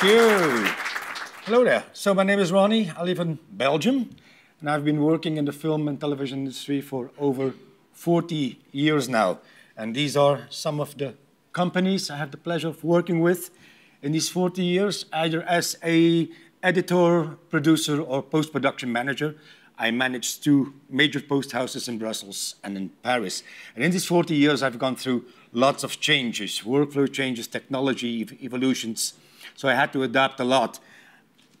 Thank you. Hello there. So my name is Ronnie. I live in Belgium, and I've been working in the film and television industry for over 40 years now. And these are some of the companies I have the pleasure of working with in these 40 years, either as a editor, producer, or post-production manager. I managed two major post houses in Brussels and in Paris. And in these 40 years, I've gone through lots of changes, workflow changes, technology ev evolutions, so I had to adapt a lot.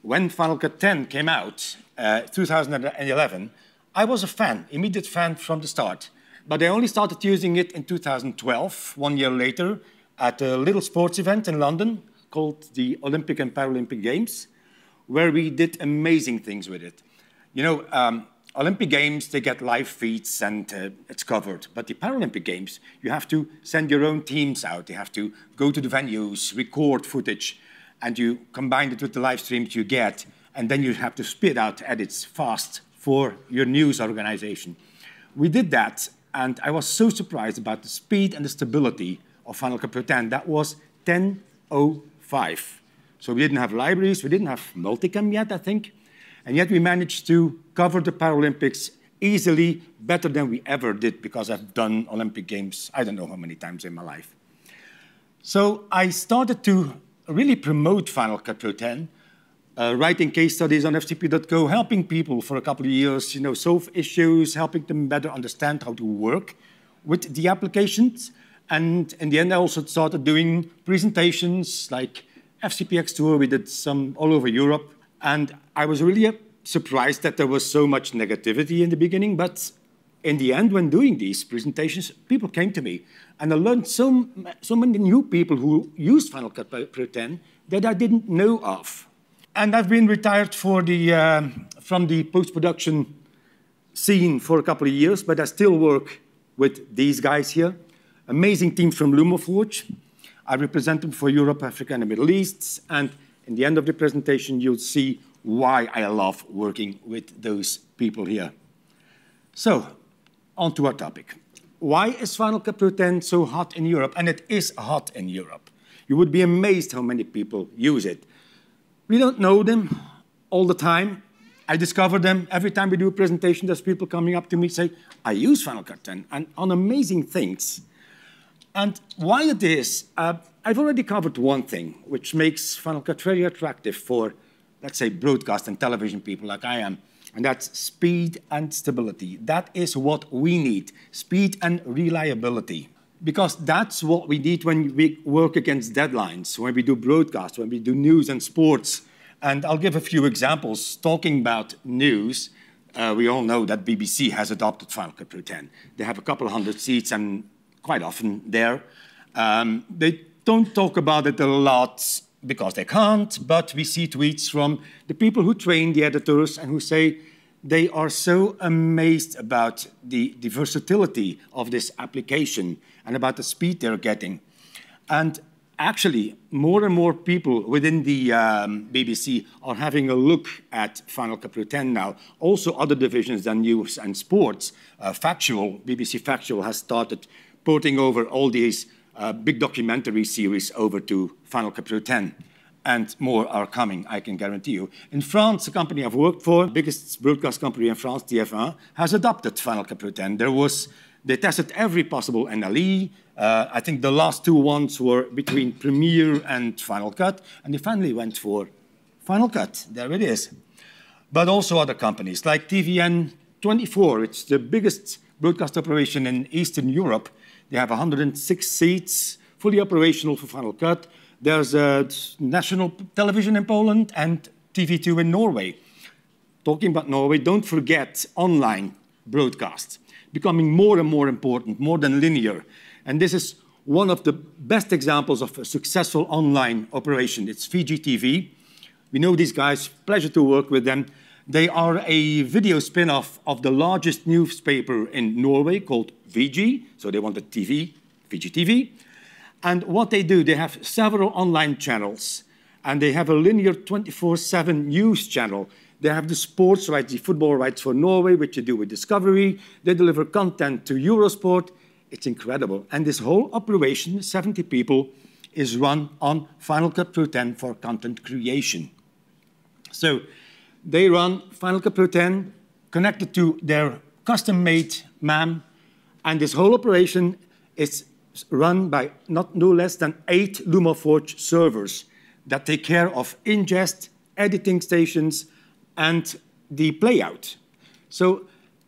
When Final Cut 10 came out, uh, 2011, I was a fan, immediate fan from the start. But I only started using it in 2012, one year later, at a little sports event in London called the Olympic and Paralympic Games, where we did amazing things with it. You know, um, Olympic Games, they get live feeds and uh, it's covered. But the Paralympic Games, you have to send your own teams out. They have to go to the venues, record footage and you combine it with the live streams you get, and then you have to spit out edits fast for your news organization. We did that, and I was so surprised about the speed and the stability of Final Cut Pro 10. That was 10.05. So we didn't have libraries, we didn't have multicam yet, I think, and yet we managed to cover the Paralympics easily, better than we ever did, because I've done Olympic Games I don't know how many times in my life. So I started to really promote Final Cut Pro 10, uh, writing case studies on FTP.co, helping people for a couple of years, you know, solve issues, helping them better understand how to work with the applications. And in the end, I also started doing presentations like FCPX Tour. We did some all over Europe. And I was really surprised that there was so much negativity in the beginning, but in the end, when doing these presentations, people came to me, and I learned so, so many new people who used Final Cut Pro 10 that I didn't know of. And I've been retired the, uh, from the post-production scene for a couple of years, but I still work with these guys here. Amazing team from LumaForge. I represent them for Europe, Africa, and the Middle East. And in the end of the presentation, you'll see why I love working with those people here. So onto our topic. Why is Final Cut Pro 10 so hot in Europe? And it is hot in Europe. You would be amazed how many people use it. We don't know them all the time. I discover them every time we do a presentation. There's people coming up to me say, "I use Final Cut 10 and on amazing things." And why it is, uh, I've already covered one thing, which makes Final Cut very attractive for, let's say, broadcast and television people like I am and that's speed and stability. That is what we need, speed and reliability. Because that's what we need when we work against deadlines, when we do broadcasts, when we do news and sports. And I'll give a few examples. Talking about news, uh, we all know that BBC has adopted Pro 10. They have a couple hundred seats and quite often there. Um, they don't talk about it a lot because they can't, but we see tweets from the people who train the editors and who say they are so amazed about the, the versatility of this application and about the speed they're getting. And actually, more and more people within the um, BBC are having a look at Final Cut 10 now. Also other divisions than news and sports. Uh, factual, BBC Factual has started porting over all these a big documentary series over to Final Pro 10. And more are coming, I can guarantee you. In France, the company I've worked for, biggest broadcast company in France, TF1, has adopted Final Pro 10. There was, they tested every possible NLE. Uh, I think the last two ones were between Premiere and Final Cut, and they finally went for Final Cut. There it is. But also other companies like TVN24, it's the biggest broadcast operation in Eastern Europe, they have 106 seats, fully operational for Final Cut. There's a national television in Poland and TV2 in Norway. Talking about Norway, don't forget online broadcasts, becoming more and more important, more than linear. And this is one of the best examples of a successful online operation. It's Fiji TV. We know these guys, pleasure to work with them. They are a video spin-off of the largest newspaper in Norway called VG. So they want the TV, VGTV. And what they do, they have several online channels. And they have a linear 24-7 news channel. They have the sports rights, the football rights for Norway, which they do with Discovery. They deliver content to Eurosport. It's incredible. And this whole operation, 70 people, is run on Final Cut Pro 10 for content creation. So they run Final Cut Pro 10 connected to their custom-made MAM, and this whole operation is run by not no less than eight LumaForge servers that take care of ingest, editing stations, and the playout. So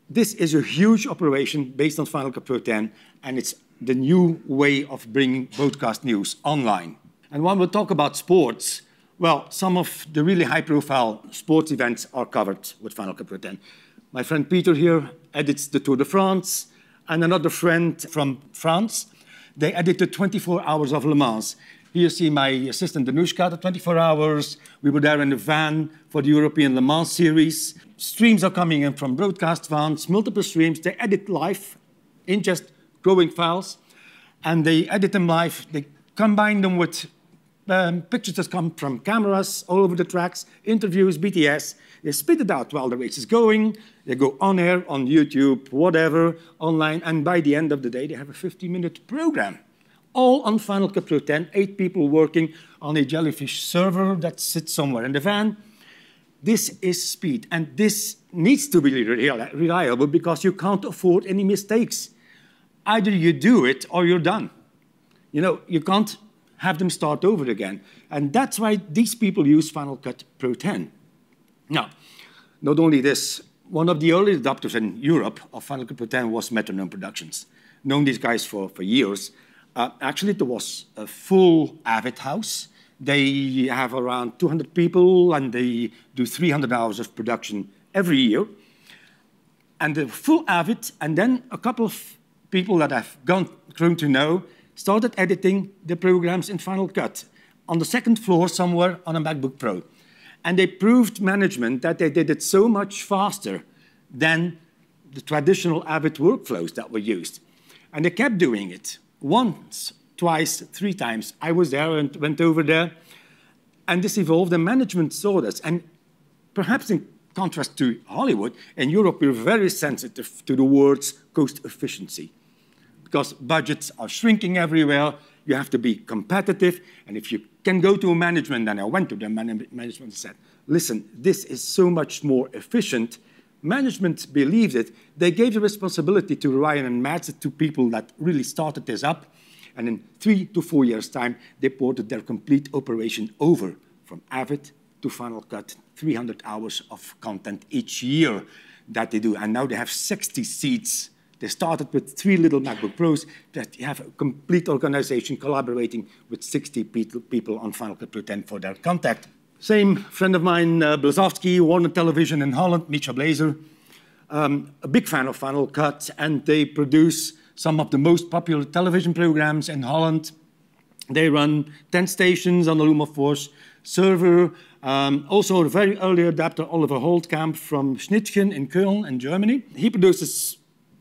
this is a huge operation based on Final Cut Pro 10, and it's the new way of bringing broadcast news online. And when we talk about sports, well, some of the really high-profile sports events are covered with Final Cut Pro 10. My friend Peter here edits the Tour de France, and another friend from France, they edited 24 hours of Le Mans. Here you see my assistant Danushka, the 24 hours. We were there in the van for the European Le Mans series. Streams are coming in from broadcast vans, multiple streams. They edit live in just growing files, and they edit them live. They combine them with um, pictures that come from cameras all over the tracks, interviews, BTS. They spit it out while the race is going. They go on air, on YouTube, whatever, online. And by the end of the day, they have a 50-minute program, all on Final Cut Pro 10, eight people working on a jellyfish server that sits somewhere in the van. This is speed, and this needs to be reliable because you can't afford any mistakes. Either you do it or you're done. You know, you can't have them start over again. And that's why these people use Final Cut Pro 10. Now, not only this, one of the early adopters in Europe of Final Cut Pro 10 was Metronome Productions. Known these guys for, for years. Uh, actually, there was a full Avid house. They have around 200 people, and they do 300 hours of production every year. And the full Avid, and then a couple of people that I've gone, grown to know started editing the programs in Final Cut on the second floor somewhere on a MacBook Pro. And they proved management that they did it so much faster than the traditional Avid workflows that were used. And they kept doing it once, twice, three times. I was there and went over there. And this evolved, and management saw this. And perhaps in contrast to Hollywood, in Europe, we're very sensitive to the words cost efficiency because budgets are shrinking everywhere. You have to be competitive. And if you can go to management, and I went to the management and said, listen, this is so much more efficient. Management believed it. They gave the responsibility to Ryan and Matt, to people that really started this up. And in three to four years' time, they ported their complete operation over from Avid to Final Cut, 300 hours of content each year that they do. And now they have 60 seats they started with three little MacBook Pros that have a complete organization collaborating with 60 people on Final Cut Pro 10 for their contact. Same friend of mine, uh, Blazowski, Warner Television in Holland, Micha Blazer, um, a big fan of Final Cut, and they produce some of the most popular television programs in Holland. They run 10 stations on the LumaForce server. Um, also, a very early adapter, Oliver Holtkamp from Schnittchen in Köln in Germany. He produces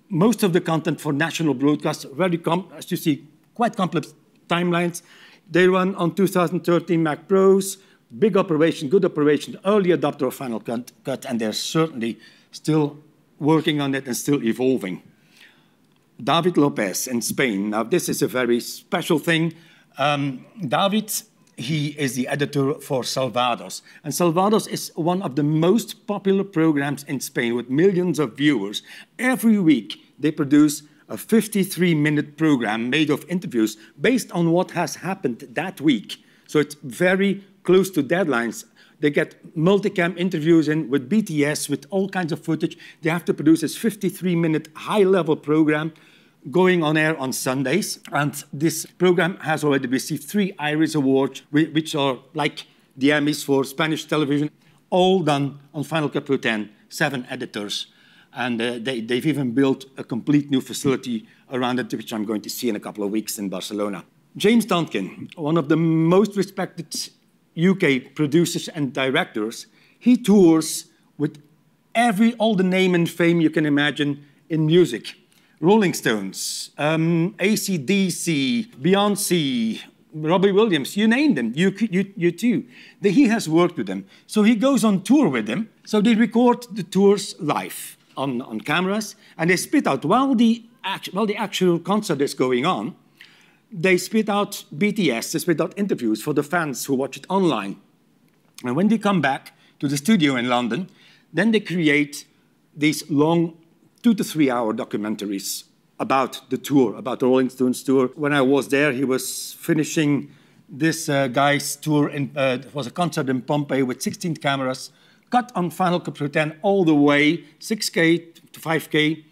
most of the content for national broadcasts, very as you see, quite complex timelines. They run on 2013 Mac Pros, big operation, good operation, early adopter of Final Cut, cut and they're certainly still working on it and still evolving. David Lopez in Spain. Now, this is a very special thing. Um, David he is the editor for Salvados. And Salvados is one of the most popular programs in Spain with millions of viewers. Every week, they produce a 53 minute program made of interviews based on what has happened that week. So it's very close to deadlines. They get multicam interviews in with BTS, with all kinds of footage. They have to produce this 53 minute high level program going on air on Sundays. And this program has already received three Iris Awards, which are like the Emmys for Spanish television, all done on Final Cut Pro 10, seven editors. And uh, they, have even built a complete new facility around it, which I'm going to see in a couple of weeks in Barcelona. James Duncan, one of the most respected UK producers and directors, he tours with every all the name and fame you can imagine in music. Rolling Stones, um, ACDC, Beyonce, Robbie Williams, you name them, you, you, you too. The, he has worked with them. So he goes on tour with them. So they record the tours live on, on cameras and they spit out, while the, while the actual concert is going on, they spit out BTS, they spit out interviews for the fans who watch it online. And when they come back to the studio in London, then they create these long two to three hour documentaries about the tour, about the Rolling Stones tour. When I was there, he was finishing this uh, guy's tour. In, uh, was a concert in Pompeii with 16 cameras, cut on Final Cut Pro 10 all the way, 6K to 5K.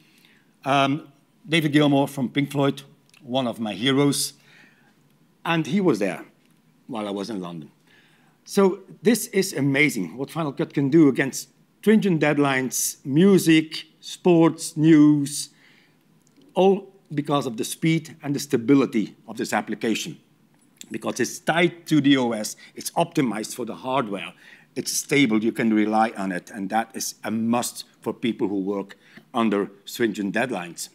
Um, David Gilmour from Pink Floyd, one of my heroes, and he was there while I was in London. So this is amazing what Final Cut can do against stringent deadlines, music, sports, news, all because of the speed and the stability of this application. Because it's tied to the OS, it's optimized for the hardware, it's stable, you can rely on it, and that is a must for people who work under stringent deadlines.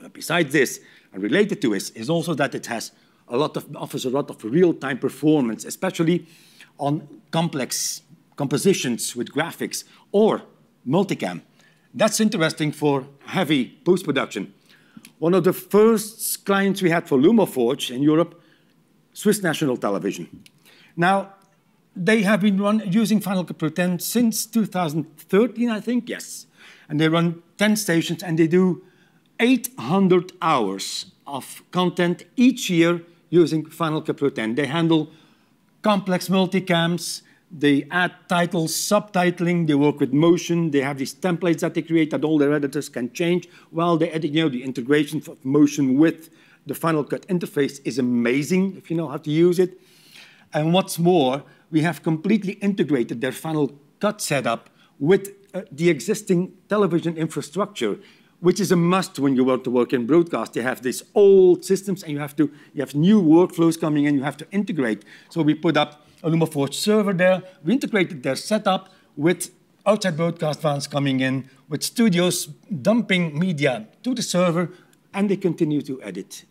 But besides this, and related to this, is also that it has a lot of, offers a lot of real-time performance, especially on complex compositions with graphics, or multicam. That's interesting for heavy post-production. One of the first clients we had for LumaForge in Europe, Swiss National Television. Now, they have been run, using Final Cut Pro 10 since 2013, I think, yes. And they run 10 stations and they do 800 hours of content each year using Final Cut Pro 10. They handle complex multicams, they add titles, subtitling, they work with motion, they have these templates that they create that all their editors can change while they edit, you know, the integration of motion with the Final Cut interface is amazing if you know how to use it. And what's more, we have completely integrated their Final Cut setup with uh, the existing television infrastructure, which is a must when you want to work in broadcast. You have these old systems and you have to you have new workflows coming in, you have to integrate. So we put up LumaForge server there. We integrated their setup with outside broadcast fans coming in, with studios dumping media to the server, and they continue to edit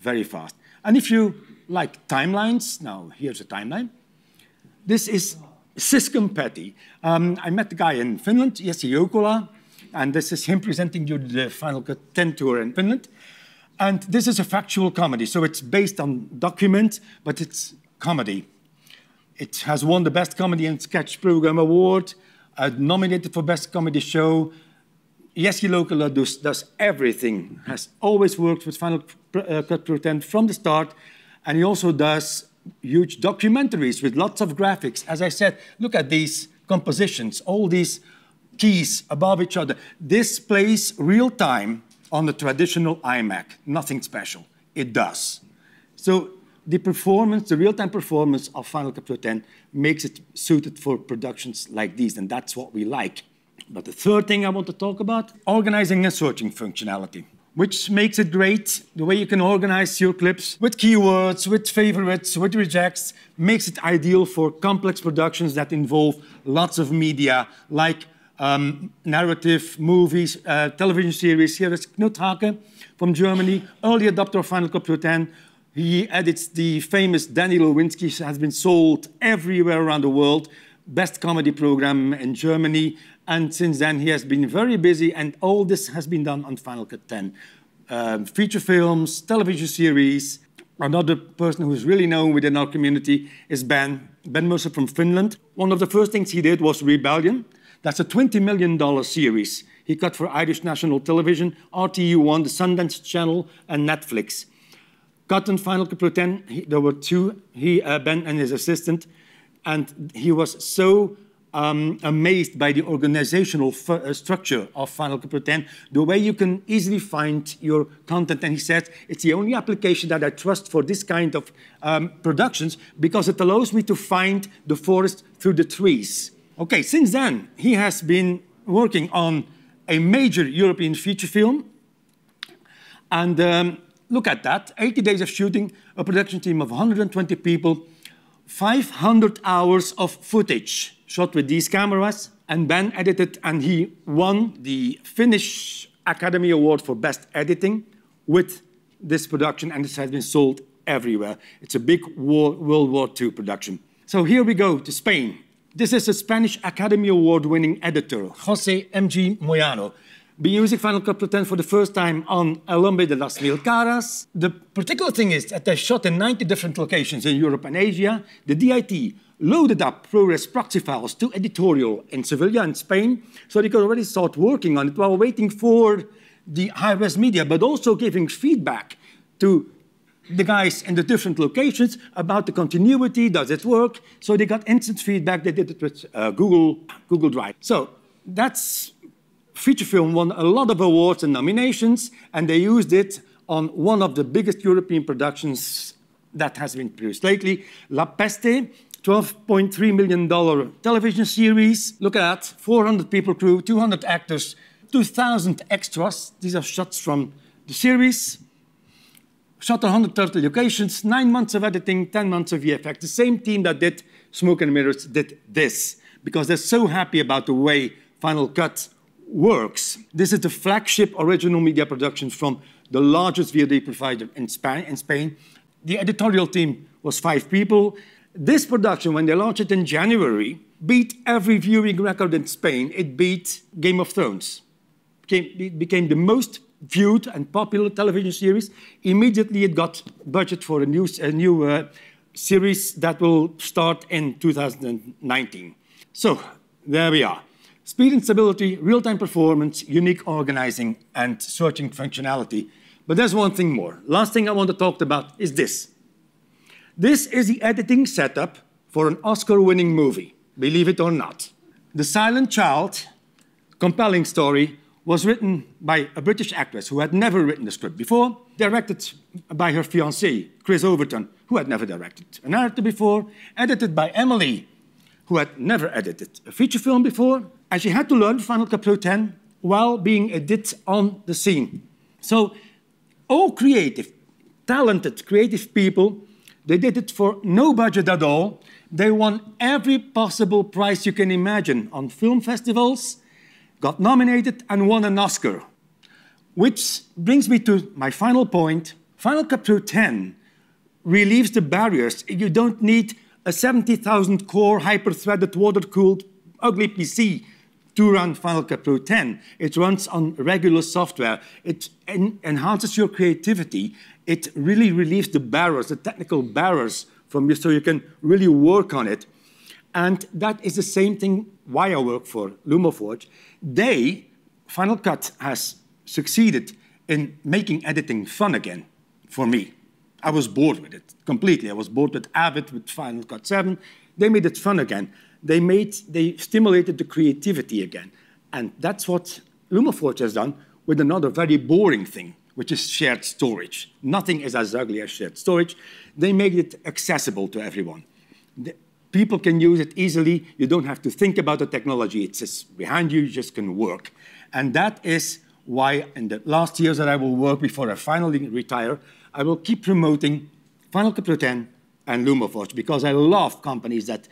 very fast. And if you like timelines, now here's a timeline. This is Siskum Petty. Um, I met the guy in Finland, Jesse Jokola, and this is him presenting you the Final Cut 10 tour in Finland. And this is a factual comedy, so it's based on document, but it's comedy. It has won the Best Comedy and Sketch Program Award, uh, nominated for Best Comedy Show. Yeski Lokala does, does, everything, has always worked with Final uh, Cut Pro 10 from the start, and he also does huge documentaries with lots of graphics. As I said, look at these compositions, all these keys above each other. This plays real time on the traditional iMac, nothing special. It does. So the performance, the real-time performance of Final Cut Pro 10 makes it suited for productions like these, and that's what we like. But the third thing I want to talk about, organizing and searching functionality, which makes it great. The way you can organize your clips with keywords, with favorites, with rejects, makes it ideal for complex productions that involve lots of media, like um, narrative, movies, uh, television series. Here is Knut Hake from Germany, early adopter of Final Cut Pro 10, he edits the famous Danny Lewinsky, has been sold everywhere around the world, best comedy program in Germany. And since then, he has been very busy, and all this has been done on Final Cut 10. Um, feature films, television series. Another person who's really known within our community is Ben, Ben Mercer from Finland. One of the first things he did was Rebellion. That's a $20 million series he cut for Irish National Television, RTU1, the Sundance Channel, and Netflix gotten Final Cut Pro 10. He, there were two, he, uh, Ben and his assistant, and he was so um, amazed by the organizational uh, structure of Final Cut Pro 10, the way you can easily find your content. And he said, it's the only application that I trust for this kind of um, productions because it allows me to find the forest through the trees. Okay, since then, he has been working on a major European feature film. And um, look at that, 80 days of shooting, a production team of 120 people, 500 hours of footage shot with these cameras, and Ben edited, and he won the Finnish Academy Award for Best Editing with this production, and this has been sold everywhere. It's a big war, World War II production. So here we go to Spain. This is a Spanish Academy Award winning editor, Jose M.G. Moyano. Be using Final Cut Pro 10 for the first time on Alombe de las Mil Caras. The particular thing is that they shot in 90 different locations in Europe and Asia. The DIT loaded up ProRes proxy files to editorial in Sevilla in Spain, so they could already start working on it while waiting for the high-res media, but also giving feedback to the guys in the different locations about the continuity, does it work? So they got instant feedback. They did it with uh, Google, Google Drive. So that's feature film won a lot of awards and nominations, and they used it on one of the biggest European productions that has been produced lately, La Peste, $12.3 million television series. Look at that, 400 people crew, 200 actors, 2,000 extras. These are shots from the series. Shot 130 locations, nine months of editing, 10 months of VFX. The same team that did Smoke and Mirrors did this because they're so happy about the way Final Cut works. This is the flagship original media production from the largest VOD provider in Spain. The editorial team was five people. This production, when they launched it in January, beat every viewing record in Spain. It beat Game of Thrones. it became the most viewed and popular television series. Immediately, it got budget for a new, a new uh, series that will start in 2019. So there we are. Speed and stability, real-time performance, unique organizing, and searching functionality. But there's one thing more. Last thing I want to talk about is this. This is the editing setup for an Oscar-winning movie, believe it or not. The Silent Child, compelling story, was written by a British actress who had never written a script before, directed by her fiancé, Chris Overton, who had never directed a narrative before, edited by Emily, who had never edited a feature film before, and she had to learn Final Cut Pro 10 while being a dit on the scene. So all creative, talented, creative people, they did it for no budget at all. They won every possible prize you can imagine on film festivals, got nominated, and won an Oscar. Which brings me to my final point. Final Cut Pro 10 relieves the barriers. You don't need a 70,000 core hyper-threaded water-cooled ugly PC to run Final Cut Pro 10. It runs on regular software. It en enhances your creativity. It really relieves the barriers, the technical barriers from you, so you can really work on it. And that is the same thing why I work for LumaForge. They, Final Cut has succeeded in making editing fun again for me. I was bored with it completely. I was bored with Avid, with Final Cut 7. They made it fun again. They, made, they stimulated the creativity again. And that's what LumaForge has done with another very boring thing, which is shared storage. Nothing is as ugly as shared storage. They make it accessible to everyone. The, people can use it easily. You don't have to think about the technology. It's just behind you. You just can work. And that is why in the last years that I will work before I finally retire, I will keep promoting Final Cut Pro 10 and LumaForge because I love companies that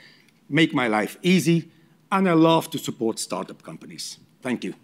make my life easy and I love to support startup companies. Thank you.